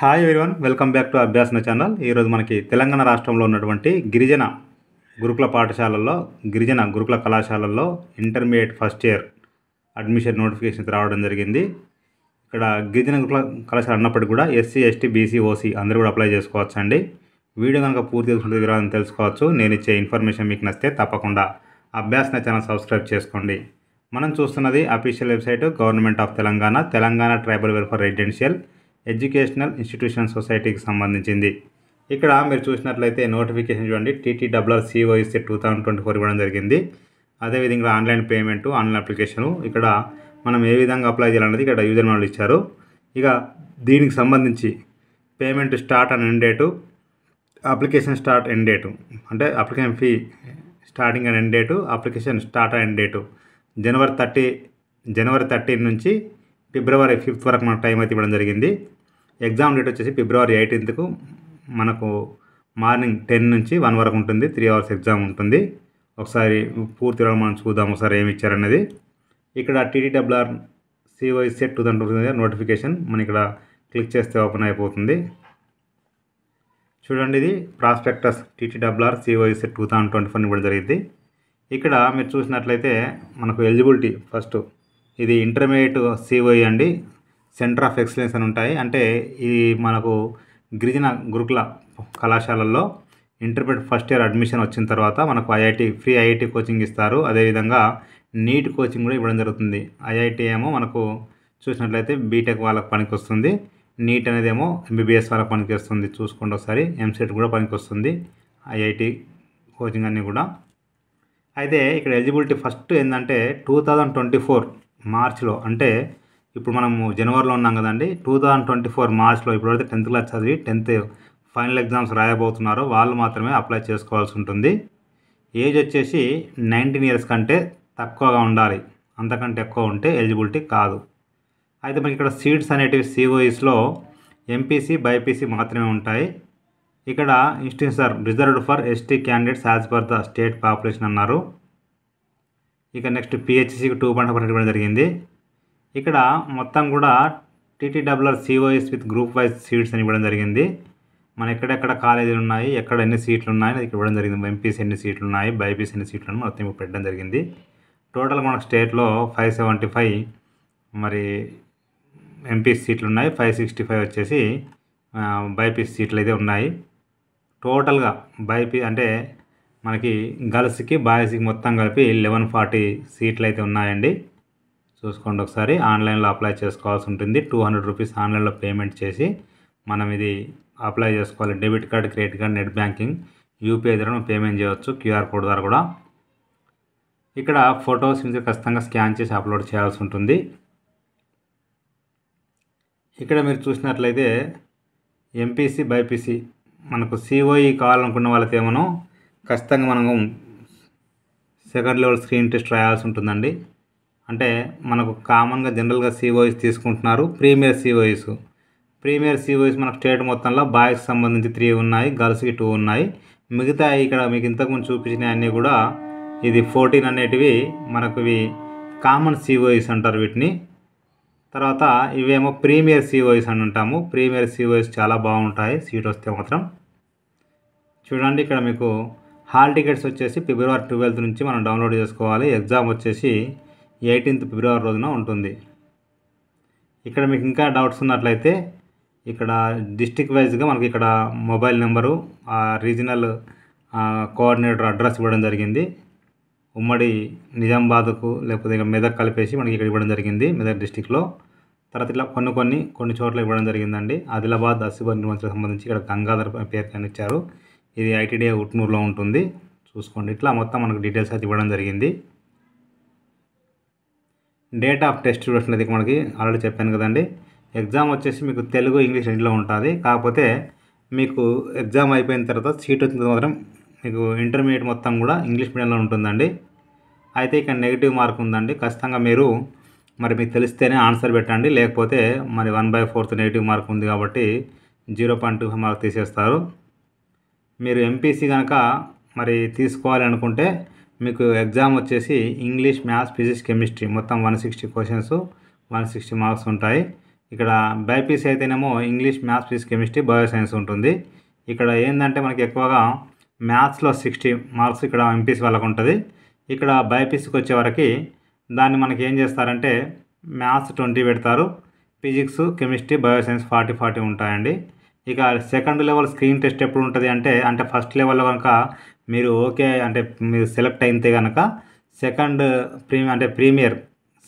hi everyone welcome back to Abhyasana channel ఈరోజు మనకి తెలంగాణ రాష్ట్రంలో ఉన్నటువంటి గిరిజన గురుకుల పాఠశాలల్లో గిరిజన గురుకుల కళాశాలల్లో intermediate first year admission notification రావడం జరిగింది ఇక్కడ గిరిజన గురుకుల కళాశాల అన్నప్పటికీ కూడా ఎస్సీ ఎస్టీ బీసీ ఓసీ అందరూ కూడా అప్లై చేసుకోవచ్చు అండి వీడియో కనుక పూర్తి చేసుకుంటే వివరాలను తెలుసుకోవచ్చు నేను ఇచ్చే ఇన్ఫర్మేషన్ మీకు నచ్చితే తప్పకుండా అభ్యాసన ఛానల్ సబ్స్క్రైబ్ చేసుకోండి మనం చూస్తున్నది official website government of Telangana Telangana tribal welfare residential educational institution సొసైటీకి సంబంధించింది ఇక్కడ మీరు చూసినట్లయితే నోటిఫికేషన్ చూడండి TT WR COEC two thousand twenty four ఇవ్వడం జరిగింది అదేవిధంగా ఆన్లైన్ పేమెంట్ ఆన్లైన్ అప్లికేషను ఇక్కడ మనం ఏ విధంగా అప్లై చేయాలన్నది ఇక్కడ యూజర్ మాన్యుల్ ఇచ్చారు ఇక దీనికి సంబంధించి payment start and end date application start end date అంటే application fee starting and end date application start and date January thirty January thirteen నుంచి ఫిబ్రవరి ఫిఫ్త్ వరకు మనకు టైం అయితే ఇవ్వడం జరిగింది ఎగ్జామ్ డేట్ వచ్చేసి ఫిబ్రవరి ఎయిటీన్త్కు మనకు మార్నింగ్ టెన్ నుంచి వన్ వరకు ఉంటుంది త్రీ అవర్స్ ఎగ్జామ్ ఉంటుంది ఒకసారి పూర్తిగా మనం చూద్దాం ఒకసారి ఏమి ఇచ్చారనేది ఇక్కడ TTWR COI CET two thousand notification మనం ఇక్కడ క్లిక్ చేస్తే ఓపెన్ అయిపోతుంది చూడండి ఇది prospectus TTWR COI CET two thousand twenty four ఇవ్వడం జరిగింది ఇక్కడ మీరు చూసినట్లయితే మనకు ఎలిజిబిలిటీ ఫస్ట్ ఇది ఇంటర్మీడియట్ సిఓఐ అండి సెంటర్ ఆఫ్ ఎక్సలెన్స్ అని ఉంటాయి అంటే ఇది మనకు గిరిజన గురుకుల కళాశాలల్లో ఇంటర్మీడియట్ ఫస్ట్ ఇయర్ అడ్మిషన్ వచ్చిన తర్వాత మనకు ఐఐటి ఫ్రీ ఐఐటి కోచింగ్ ఇస్తారు అదేవిధంగా నీట్ కోచింగ్ కూడా ఇవ్వడం జరుగుతుంది ఐఐటి ఏమో మనకు చూసినట్లయితే బీటెక్ వాళ్ళకి పనికి వస్తుంది నీట్ అనేది ఏమో ఎంబీబీఎస్ వాళ్ళకి పనికి వస్తుంది చూసుకోండి ఒకసారి ఎంసెట్ కూడా పనికి వస్తుంది ఐఐటి కోచింగ్ అన్నీ కూడా అయితే ఇక్కడ ఎలిజిబిలిటీ ఫస్ట్ ఏంటంటే టూ థౌజండ్ ట్వంటీ ఫోర్ మార్చిలో అంటే ఇప్పుడు మనము జనవరిలో ఉన్నాం కదండి టూ థౌజండ్ ట్వంటీ ఫోర్ మార్చ్లో ఇప్పుడైతే టెన్త్ క్లాస్ చదివి టెన్త్ ఫైనల్ ఎగ్జామ్స్ రాయబోతున్నారో వాళ్ళు మాత్రమే అప్లై చేసుకోవాల్సి ఉంటుంది ఏజ్ వచ్చేసి నైన్టీన్ ఇయర్స్ కంటే తక్కువగా ఉండాలి అంతకంటే ఎక్కువ ఉంటే ఎలిజిబిలిటీ కాదు అయితే మనకి ఇక్కడ సీట్స్ అనేటివి సిఓఈస్లో ఎంపీసీ బైపీసీ మాత్రమే ఉంటాయి ఇక్కడ institution reserved for ST candidates as per the state population అన్నారు ఇక నెక్స్ట్ పిహెచ్సికి టూ పాయింట్ జరిగింది ఇక్కడ మొత్తం కూడా TTWR COS with group wise seats అని ఇవ్వడం జరిగింది మన ఎక్కడెక్కడ కాలేజీలు ఉన్నాయి ఎక్కడ ఎన్ని సీట్లు ఉన్నాయి అది ఇవ్వడం జరిగింది ఎంపీసీ ఎన్ని సీట్లు ఉన్నాయి బైపీసీ ఎన్ని సీట్లు ఉన్నాయి మొత్తం పెట్టడం జరిగింది టోటల్ మన స్టేట్లో ఫైవ్ సెవెంటీ ఫైవ్ మరి ఎంపీసీ సీట్లు ఉన్నాయి ఫైవ్ సిక్స్టీ ఫైవ్ వచ్చేసి బైపీసీ సీట్లు అయితే ఉన్నాయి టోటల్గా బైపీ అంటే మనకి గర్ల్స్కి బాయ్స్కి మొత్తం కలిపి లెవెన్ ఫార్టీ సీట్లు అయితే ఉన్నాయండి చూసుకోండి ఒకసారి ఆన్లైన్లో అప్లై చేసుకోవాల్సి ఉంటుంది టూ హండ్రెడ్ రూపీస్ ఆన్లైన్లో పేమెంట్ చేసి మనం ఇది అప్లై చేసుకోవాలి debit card credit card net banking UPI ద్వారా మనం పేమెంట్ చేయవచ్చు క్యూఆర్ కోడ్ ద్వారా కూడా ఇక్కడ ఫొటోస్ మీద ఖచ్చితంగా స్కాన్ చేసి అప్లోడ్ చేయాల్సి ఉంటుంది ఇక్కడ మీరు చూసినట్లయితే ఎంపీసీ బైపీసీ మనకు సిఓఈ e కావాలనుకున్న వాళ్ళకి ఏమనో ఖచ్చితంగా మనము సెకండ్ లెవెల్ స్క్రీన్ టెస్ట్ రాయాల్సి ఉంటుందండి అంటే మనకు కామన్గా జనరల్గా సిఓఎస్ తీసుకుంటున్నారు ప్రీమియర్ సిఓఎస్ ప్రీమియర్ సిఓఎస్ మనకు స్టేట్ మొత్తంలో బాయ్స్కి సంబంధించి త్రీ ఉన్నాయి గర్ల్స్కి టూ ఉన్నాయి మిగతా ఇక్కడ మీకు ఇంతకుముందు చూపించిన అన్నీ కూడా ఇది ఫోర్టీన్ అనేటివి మనకు ఇవి కామన్ సిఓఎస్ అంటారు వీటిని తర్వాత ఇవేమో ప్రీమియర్ సిఓఈస్ అని ఉంటాము ప్రీమియర్ సిఓఈస్ చాలా బాగుంటాయి సీట్ వస్తే మాత్రం చూడండి ఇక్కడ మీకు హాల్ టికెట్స్ వచ్చేసి ఫిబ్రవరి ట్వెల్త్ నుంచి మనం డౌన్లోడ్ చేసుకోవాలి ఎగ్జామ్ వచ్చేసి ఎయిటీన్త్ ఫిబ్రవరి రోజున ఉంటుంది ఇక్కడ మీకు ఇంకా డౌట్స్ ఉన్నట్లయితే ఇక్కడ డిస్టిక్ వైజ్గా మనకి ఇక్కడ mobile number regional coordinator address ఇవ్వడం జరిగింది ఉమ్మడి నిజామాబాద్కు లేకపోతే మెదక్ కలిపేసి మనకి ఇక్కడ ఇవ్వడం జరిగింది మెదక్ డిస్టిక్లో తర్వాత ఇట్లా కొన్ని కొన్ని కొన్ని చోట్ల ఇవ్వడం జరిగిందండి ఆదిలాబాద్ అసిబాద్ నిర్మాణానికి సంబంధించి ఇక్కడ గంగాధర్ పేరు కనిచ్చారు ఇది ఐటీడీఏ ఉట్నూరులో ఉంటుంది చూసుకోండి ఇట్లా మొత్తం మనకు డీటెయిల్స్ అయితే ఇవ్వడం జరిగింది డేట్ ఆఫ్ టెస్ట్ చూడొచ్చు అది మనకి ఆల్రెడీ చెప్పాను కదండి ఎగ్జామ్ వచ్చేసి మీకు తెలుగు ఇంగ్లీష్ రెండులో ఉంటుంది కాకపోతే మీకు ఎగ్జామ్ అయిపోయిన తర్వాత సీట్ వచ్చిన మాత్రం మీకు ఇంటర్మీడియట్ మొత్తం కూడా ఇంగ్లీష్ మీడియంలో ఉంటుందండి అయితే ఇక్కడ నెగిటివ్ మార్క్ ఉందండి ఖచ్చితంగా మీరు మరి మీకు తెలిస్తేనే ఆన్సర్ పెట్టండి లేకపోతే మరి one by fourth negative mark ఉంది కాబట్టి zero point two five mark తీసేస్తారు మీరు ఎంపీసీ కనుక మరి తీసుకోవాలి అనుకుంటే మీకు ఎగ్జామ్ వచ్చేసి ఇంగ్లీష్ మ్యాథ్స్ ఫిజిక్స్ కెమిస్ట్రీ మొత్తం one sixty questions one sixty marks ఉంటాయి ఇక్కడ బైపీసీ అయితేనేమో English maths physics chemistry bio science ఉంటుంది ఇక్కడ ఏంటంటే మనకి ఎక్కువగా మ్యాథ్స్లో సిక్స్టీ మార్క్స్ ఇక్కడ ఎంపీసీ వాళ్ళకు ఉంటుంది ఇక్కడ బైపీసీకి వచ్చేవరకు దాన్ని మనకి ఏం చేస్తారంటే మ్యాథ్స్ ట్వంటీ పెడతారు physics chemistry bio science forty forty ఉంటాయండి ఇక సెకండ్ లెవెల్ స్క్రీన్ టెస్ట్ ఎప్పుడు ఉంటుంది అంటే అంటే ఫస్ట్ లెవెల్లో కనుక మీరు ఓకే అంటే మీరు సెలెక్ట్ అయితే కనుక సెకండ్ ప్రీమియం అంటే ప్రీమియర్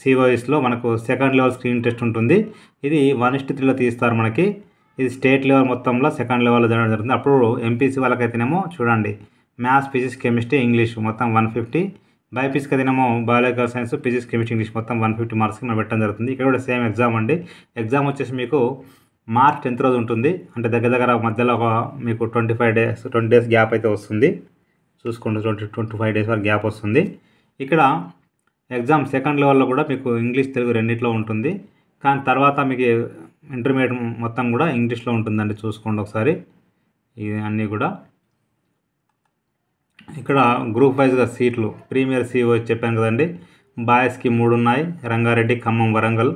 సిఓఎస్లో మనకు సెకండ్ లెవెల్ స్క్రీన్ టెస్ట్ ఉంటుంది ఇది వన్ ఇస్ట్ త్రీలో తీస్తారు మనకి ఇది స్టేట్ లెవెల్ మొత్తంలో సెకండ్ లెవెల్లో జరగడం జరుగుతుంది అప్పుడు ఎంపీసీ వాళ్ళకైతేనేమో చూడండి మ్యాథ్స్ ఫిజిక్స్ కెమిస్ట్రీ ఇంగ్లీష్ మొత్తం వన్ ఫిఫ్టీ బైపీసీకి అయితేనేమో biological science physics chemistry English మొత్తం వన్ ఫిఫ్టీ మార్క్స్కి మనం పెట్టడం జరుగుతుంది ఇక్కడ కూడా సేమ్ ఎగ్జామ్ అండి ఎగ్జామ్ వచ్చేసి మీకు మార్చ్ టెన్త్ రోజు ఉంటుంది అంటే దగ్గర దగ్గర మధ్యలో ఒక మీకు twenty five days twenty days gap అయితే వస్తుంది చూసుకోండి ట్వంటీ ట్వంటీ ఫైవ్ డేస్ వరకు గ్యాప్ వస్తుంది ఇక్కడ ఎగ్జామ్ సెకండ్ లెవెల్లో కూడా మీకు ఇంగ్లీష్ తెలుగు రెండిట్లో ఉంటుంది కానీ తర్వాత మీకు ఇంటర్మీడియట్ మొత్తం కూడా ఇంగ్లీష్లో ఉంటుందండి చూసుకోండి ఒకసారి ఇది అన్నీ కూడా ఇక్కడ గ్రూప్ వైజ్గా సీట్లు ప్రీమియర్ సీఓ చెప్పాను కదండి బాయ్స్కి మూడు ఉన్నాయి రంగారెడ్డి ఖమ్మం వరంగల్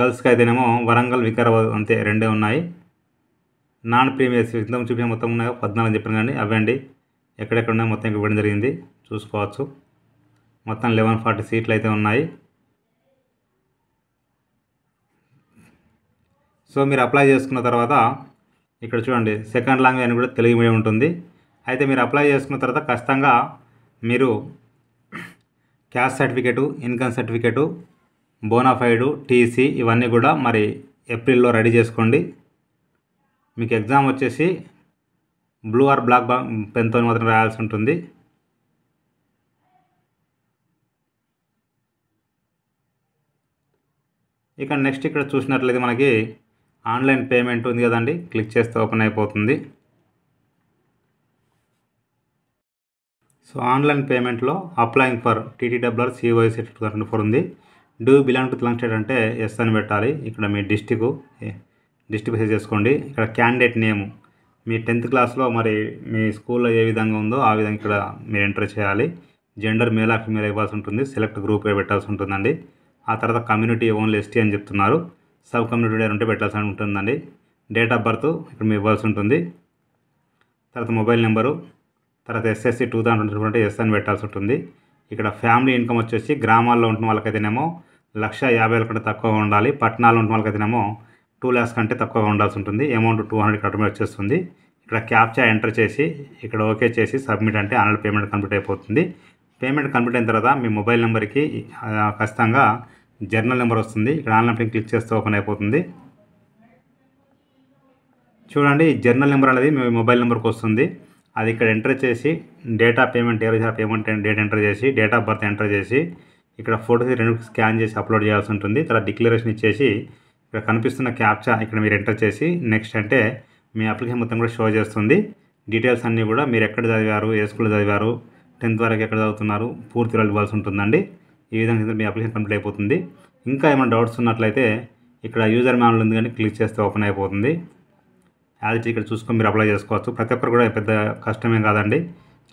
గర్ల్స్కి అయితేనేమో వరంగల్ వికారాబాద్ అంతే రెండే ఉన్నాయి నాన్ ప్రీమియర్ సీ ఇంతకు చూపించిన మొత్తం ఉన్నాయి పద్నాలుగు చెప్పాను కానీ అవ్వండి ఎక్కడెక్కడ ఉన్నాయో మొత్తం ఇవ్వడం జరిగింది చూసుకోవచ్చు మొత్తం లెవెన్ ఫార్టీ సీట్లు అయితే ఉన్నాయి సో మీరు అప్లై చేసుకున్న తర్వాత ఇక్కడ చూడండి సెకండ్ లాంగ్వేజ్ అని కూడా తెలుగు మీడియం ఉంటుంది అయితే మీరు అప్లై చేసుకున్న తర్వాత ఖచ్చితంగా మీరు caste certificate income certificate bonafide TC ఇవన్నీ కూడా మరి ఏప్రిల్లో రెడీ చేసుకోండి మీకు ఎగ్జామ్ వచ్చేసి బ్లూ ఆర్ బ్లాక్ పెన్తో మాత్రం రాయాల్సి ఉంటుంది ఇక నెక్స్ట్ ఇక్కడ చూసినట్లయితే మనకి ఆన్లైన్ పేమెంట్ ఉంది కదండి క్లిక్ చేస్తే ఓపెన్ అయిపోతుంది సో ఆన్లైన్ పేమెంట్లో applying for TTWR COI CET twenty four ఉంది do belong to Telangana state అంటే ఎస్ అని పెట్టాలి ఇక్కడ మీ డిస్టిక్ డిస్టిక్ సెట్ చేసుకోండి ఇక్కడ క్యాండిడేట్ నేమ్ మీ టెన్త్ క్లాస్లో మరి మీ స్కూల్లో ఏ విధంగా ఉందో ఆ విధంగా ఇక్కడ మీరు ఎంటర్ చేయాలి జెండర్ మేల్ ఆఫ్ ఫీమేల్ ఇవ్వాల్సి ఉంటుంది సెలెక్ట్ గ్రూప్గా పెట్టాల్సి ఉంటుందండి ఆ తర్వాత కమ్యూనిటీ ఓన్లీ ఎస్టీ అని చెప్తున్నారు సబ్ కమ్యూనిటీ ఉంటే పెట్టాల్సి ఉంటుందండి డేట్ ఆఫ్ బర్త్ ఇక్కడ మీరు ఇవ్వాల్సి ఉంటుంది తర్వాత మొబైల్ నెంబరు తర్వాత SSC two thousand twenty yes అని పెట్టాల్సి ఉంటుంది ఇక్కడ ఫ్యామిలీ ఇన్కమ్ వచ్చేసి గ్రామాల్లో ఉంటున్న వాళ్ళకైతేనేమో లక్ష యాభై వేల కంటే తక్కువ ఉండాలి పట్టణాల్లో ఉంటున్న వాళ్ళకైతేనేమో టూ ల్యాక్స్ కంటే తక్కువగా ఉండాల్సి ఉంటుంది అమౌంట్ టూ హండ్రెడ్ కట్టమే వచ్చేస్తుంది ఇక్కడ క్యాప్చా ఎంటర్ చేసి ఇక్కడ ఓకే చేసి సబ్మిట్ అంటే ఆన్లైన్ పేమెంట్ కంప్లీట్ అయిపోతుంది పేమెంట్ కంప్లీట్ అయిన తర్వాత మీ మొబైల్ నెంబర్కి ఖచ్చితంగా జర్నల్ నెంబర్ వస్తుంది ఇక్కడ ఆన్లైన్ పేమెంట్ క్లిక్ చేస్తే ఓపెన్ అయిపోతుంది చూడండి జర్నల్ నెంబర్ అనేది మీ మొబైల్ నెంబర్కి వస్తుంది అది ఇక్కడ ఎంటర్ చేసి డేటా పేమెంట్ ఏ రోజు పేమెంట్ డేట్ ఎంటర్ చేసి డేట్ ఆఫ్ బర్త్ ఎంటర్ చేసి ఇక్కడ ఫోటోస్ రెండు స్కాన్ చేసి అప్లోడ్ చేయాల్సి ఉంటుంది తర్వాత డిక్లరేషన్ ఇచ్చేసి ఇక్కడ కనిపిస్తున్న క్యాప్చా ఇక్కడ మీరు ఎంటర్ చేసి నెక్స్ట్ అంటే మీ అప్లికేషన్ మొత్తం కూడా షో చేస్తుంది డీటెయిల్స్ అన్నీ కూడా మీరు ఎక్కడ చదివారు ఏ స్కూల్లో చదివారు టెన్త్ వరకు ఎక్కడ చదువుతున్నారు పూర్తి ఇవ్వాల్సి ఉంటుందండి ఈ విధంగా మీ అప్లికేషన్ కంప్లీట్ అయిపోతుంది ఇంకా ఏమైనా డౌట్స్ ఉన్నట్లయితే ఇక్కడ యూజర్ మ్యాన్ ఉంది కానీ క్లిక్ చేస్తే ఓపెన్ అయిపోతుంది యాజ్ ఇక్కడ చూసుకొని మీరు అప్లై చేసుకోవచ్చు ప్రతి ఒక్కరు కూడా పెద్ద కష్టమేం కాదండి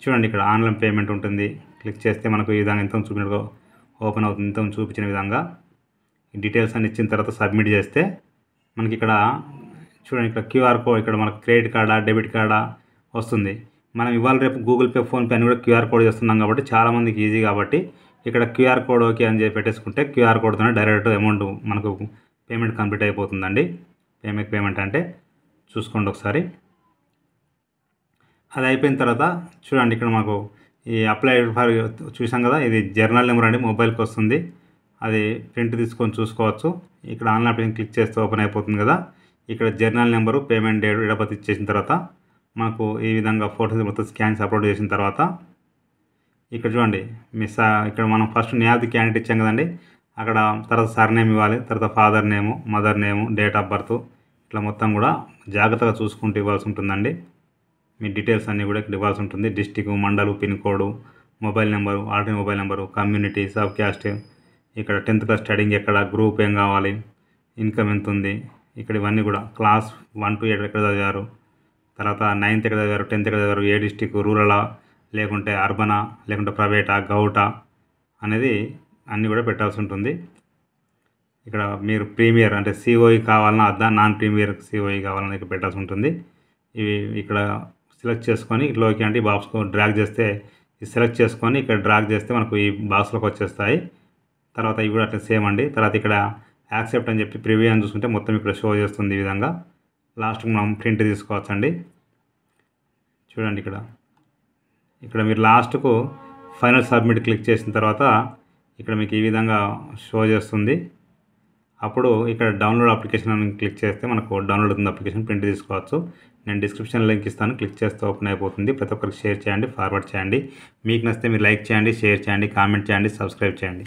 చూడండి ఇక్కడ ఆన్లైన్ పేమెంట్ ఉంటుంది క్లిక్ చేస్తే మనకు ఈ విధంగా ఇంత చూపినట్టుగా ఓపెన్ అవుతుంది ఇంత చూపించిన విధంగా డీటెయిల్స్ అని ఇచ్చిన తర్వాత సబ్మిట్ చేస్తే మనకి ఇక్కడ చూడండి ఇక్కడ క్యూఆర్ కోడ్ ఇక్కడ మనకు క్రెడిట్ కార్డా డెబిట్ కార్డా వస్తుంది మనం ఇవాళ రేపు గూగుల్ పే ఫోన్పే అని కూడా క్యూఆర్ కోడ్ చేస్తున్నాం కాబట్టి చాలామందికి ఈజీ కాబట్టి ఇక్కడ క్యూఆర్ కోడ్ ఓకే అని చెప్పి పెట్టేసుకుంటే క్యూఆర్ కోడ్తోనే డైరెక్ట్ అమౌంట్ మనకు పేమెంట్ కంప్లీట్ అయిపోతుందండి పేమెంట్ పేమెంట్ అంటే చూసుకోండి ఒకసారి అది అయిపోయిన తర్వాత చూడండి ఇక్కడ మాకు ఈ అప్లై ఫర్ చూసాం కదా ఇది జర్నల్ నెంబర్ అండి మొబైల్కి వస్తుంది అది ప్రింట్ తీసుకొని చూసుకోవచ్చు ఇక్కడ ఆన్లైన్ ప్రింట్ క్లిక్ చేస్తే ఓపెన్ అయిపోతుంది కదా ఇక్కడ జర్నల్ నెంబరు పేమెంట్ డేట్ విడపతి ఇచ్చేసిన తర్వాత మనకు ఈ విధంగా ఫోటోస్ మొత్తం స్కాన్స్ అప్లోడ్ చేసిన తర్వాత ఇక్కడ చూడండి మిస్ ఇక్కడ మనం ఫస్ట్ నేమ్ క్యాండిడేట్ ఇచ్చాం కదండి అక్కడ తర్వాత సర్నేమ్ ఇవ్వాలి తర్వాత father name mother name date of birth ఇట్లా మొత్తం కూడా జాగ్రత్తగా చూసుకుంటూ ఇవ్వాల్సి ఉంటుందండి మీ డీటెయిల్స్ అన్నీ కూడా ఇక్కడ ఇవ్వాల్సి ఉంటుంది డిస్టిక్ మండలు pin code mobile number already mobile number community sub caste ఇక్కడ టెన్త్ క్లాస్ స్టడింగ్ ఎక్కడ గ్రూప్ ఏం కావాలి ఇన్కమ్ ఎంత ఉంది ఇక్కడ ఇవన్నీ కూడా క్లాస్ వన్ టు ఎయిట్ ఎక్కడ చదివారు తర్వాత నైన్త్ ఎక్కడ చదివారు టెన్త్ ఎక్కడ చదివారు ఏ డిస్టిక్ రూరలా లేకుంటే అర్బనా లేకుంటే ప్రైవేటా గౌటా అనేది అన్నీ కూడా పెట్టాల్సి ఉంటుంది ఇక్కడ మీరు ప్రీమియర్ అంటే సిఓఈ కావాలన్నా అద్దా నాన్ ప్రీమియర్ సిఓఈ కావాలన్నా ఇక్కడ పెట్టాల్సి ఉంటుంది ఇవి ఇక్కడ సెలెక్ట్ చేసుకొని ఇట్లోకి అంటే ఈ బాక్స్కు డ్రాగ్ చేస్తే సెలెక్ట్ చేసుకొని ఇక్కడ డ్రాగ్ చేస్తే మనకు ఈ బాక్స్లోకి వచ్చేస్తాయి తర్వాత ఇవి కూడా అట్లా సేమ్ అండి తర్వాత ఇక్కడ యాక్సెప్ట్ అని చెప్పి ప్రివ్యూ అని చూసుకుంటే మొత్తం ఇక్కడ షో చేస్తుంది ఈ విధంగా లాస్ట్కి మనం ప్రింట్ తీసుకోవచ్చండి చూడండి ఇక్కడ ఇక్కడ మీరు లాస్ట్కు ఫైనల్ సబ్మిట్ క్లిక్ చేసిన తర్వాత ఇక్కడ మీకు ఈ విధంగా షో చేస్తుంది అప్పుడు ఇక్కడ డౌన్లోడ్ అప్లికేషన్ అని క్లిక్ చేస్తే మనకు డౌన్లోడ్ అవుతుంది అప్లికేషన్ ప్రింట్ తీసుకోవచ్చు నేను డిస్క్రిప్షన్ లింక్ ఇస్తాను క్లిక్ చేస్తే ఓపెన్ అయిపోతుంది ప్రతి ఒక్కరికి షేర్ చేయండి ఫార్వర్డ్ చేయండి మీకు నచ్చితే మీరు లైక్ చేయండి షేర్ చేయండి కామెంట్ చేయండి సబ్స్క్రైబ్ చేయండి